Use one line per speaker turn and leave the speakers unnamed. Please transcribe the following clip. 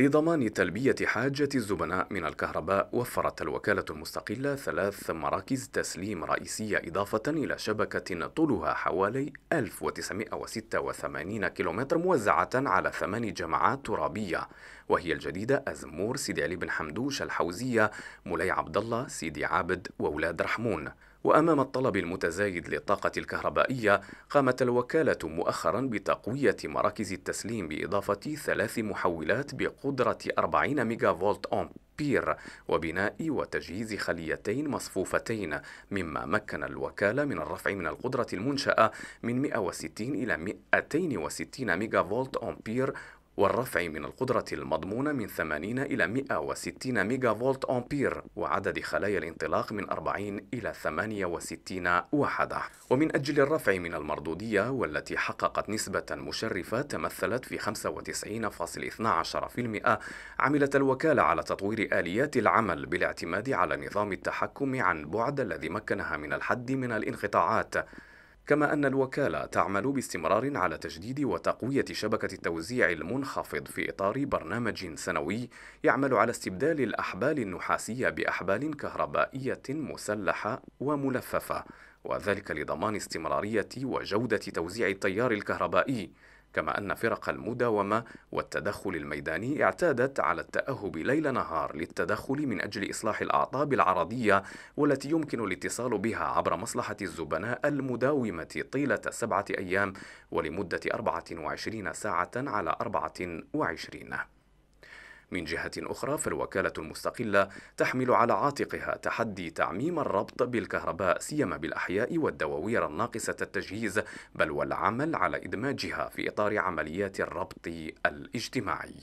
لضمان تلبية حاجة الزبناء من الكهرباء وفرت الوكالة المستقلة ثلاث مراكز تسليم رئيسية إضافة إلى شبكة طولها حوالي 1986 كيلومتر موزعة على ثمان جماعات ترابية وهي الجديدة أزمور سيدي علي بن حمدوش الحوزية مولاي عبد الله سيدي عابد وأولاد رحمون وأمام الطلب المتزايد للطاقة الكهربائية قامت الوكالة مؤخرا بتقوية مراكز التسليم بإضافة ثلاث محولات بقدرة 40 ميجا فولت أمبير وبناء وتجهيز خليتين مصفوفتين مما مكن الوكالة من الرفع من القدرة المنشأة من 160 إلى 260 ميجا فولت أمبير والرفع من القدرة المضمونة من 80 إلى 160 ميجا فولت أمبير وعدد خلايا الانطلاق من 40 إلى 68 وحدة ومن أجل الرفع من المردودية والتي حققت نسبة مشرفة تمثلت في 95.12% عملت الوكالة على تطوير آليات العمل بالاعتماد على نظام التحكم عن بعد الذي مكنها من الحد من الانقطاعات كما أن الوكالة تعمل باستمرار على تجديد وتقوية شبكة التوزيع المنخفض في إطار برنامج سنوي يعمل على استبدال الأحبال النحاسية بأحبال كهربائية مسلحة وملففة وذلك لضمان استمرارية وجودة توزيع التيار الكهربائي كما أن فرق المداومة والتدخل الميداني اعتادت على التأهب ليل نهار للتدخل من أجل إصلاح الأعطاب العرضية والتي يمكن الاتصال بها عبر مصلحة الزبناء المداومة طيلة سبعة أيام ولمدة 24 ساعة على 24 من جهة أخرى فالوكالة المستقلة تحمل على عاتقها تحدي تعميم الربط بالكهرباء سيما بالأحياء والدواوير الناقصة التجهيز بل والعمل على إدماجها في إطار عمليات الربط الاجتماعي